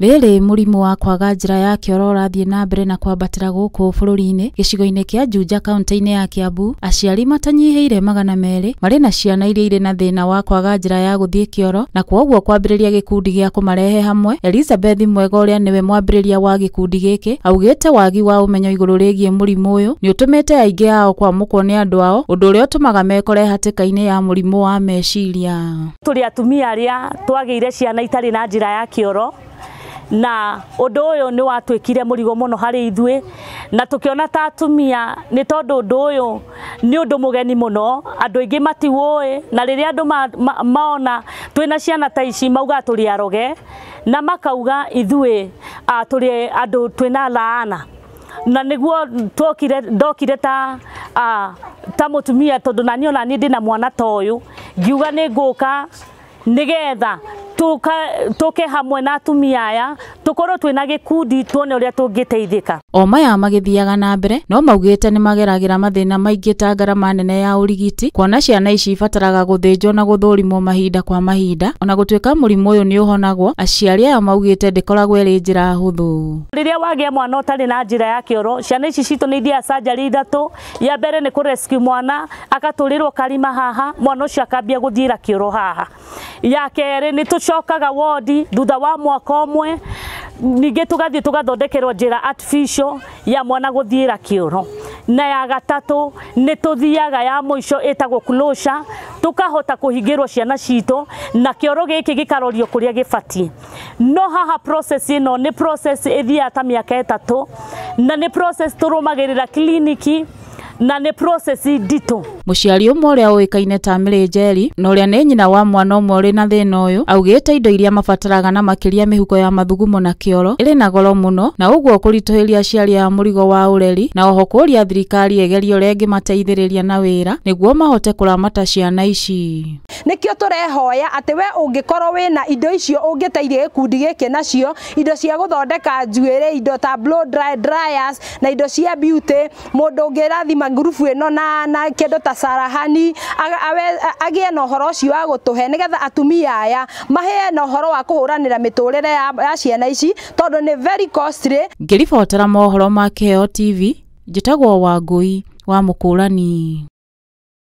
rĩrĩ mũrimũ wa kwaga njĩra ya kĩoro ũrathiĩ na mbere na kwambatĩra gũkũ bũrũri-inĩ gĩcigo-inĩ kĩa Juja kaunti-inĩ ya Kiambu aciari matanyihĩire magana merĩ marĩ na ciana iria irĩ na thĩna wa kwaga njĩra ya gũthiĩ kĩoro na kwoguo kwambĩrĩria gĩkundi gĩa kũmarehe hamwe Elizabeth Mwega ũrĩa nĩwe mwambĩrĩria wa gĩkundi gĩkĩ augĩte wagi wa ũmenyo igũrũ rĩgiĩ mũrimũ ũyũ nĩ ũtũmĩte aingĩ ao kwamũkwo nĩ andũ ao ũndũ ũrĩa ũtũmaga mekore hatĩka-inĩ ya mũrimũ wa meciria tũrĩ atumia arĩa twagĩire ciana itarĩ na njĩra ya kĩoro na undu uyu ni watwikire murigo muno hari ithwe na tukiona ta atumia ni tondu undu uyu ni undu mugeni muno andu aingi matiwoe na riria andu maona twina ciana ta ici mauga turi aroge na makauga ithwe turi andu twina laana na niguo tokire ndokire ta ta mutumia tondu na ona ni ndina mwana ta uyu ngiuga ni nguka nigetha tuke hamwe na atumia aya tukorwo twina gikundi tuone uria tungiteithika o maya magithiaga na mbere no maugite ni mageragira mathina maingi ta ngarama nene ya urigiti kuona ciana ici ibataraga guthinjwo na guthurimwo mahinda kwa mahinda ona gutuika murimu uyu ni uhonagwo aciari aya maugite ndikoragwo iri njira huthu riria wagia mwana utari na njira ya kioro ciana ici citu ni ithiaga sajari ithatu ya mbere ni kurescue mwana akaturirwo karima haha mwana ucio akambia guthira kioro haha ya kerä nä tå cokaga thutha wa mwaka å mwe ningä tå gathiä tå gathondekerwo njä ra ya mwana gå thiä ra kä na ya gatatå nä tå thiaga ya må ico ä tagwo tå kahota kå hingä rwo ciana citå na kä oro gä kä gä karorio kå rä a gä batiä no haha ä no nä ä thiaga ta mä aka ätatå na nä process rå magä rä ra kliniki na nä process nditå muciari å mwe å rä a å ikaine ta mä njeri na å rä a nä nyina wa mwana å mwe å rä na thä na å yå augä indo iria mabataraga na makä ria mä huko ya mathugumo na kä oro ä na goro må no na å guo kå ritå hä ria ciari ya må rigo wa å reri na oho kå ria thirikari egeri å rä a ngä mateithä rä ria na wä ra nä guo mahote kå ramata ciana ici nä kä o tå rehoya atä we å ngä korwo wä na indo icio å ngä teithia gä kundi gä kä nacio indo cia gå thondeka njuä rä indo ta blow dry dryers, na indo cia beauty må ndå å ngä rathima ngurubu ä no na na ndå ta sarahani e na å cio wa nä getha atumia aya mahĩe na horo wa rä re ya ciana ici tondå nä very costly ribotara mohoro ma kĩheo tv njä tagwo wa mũkũrani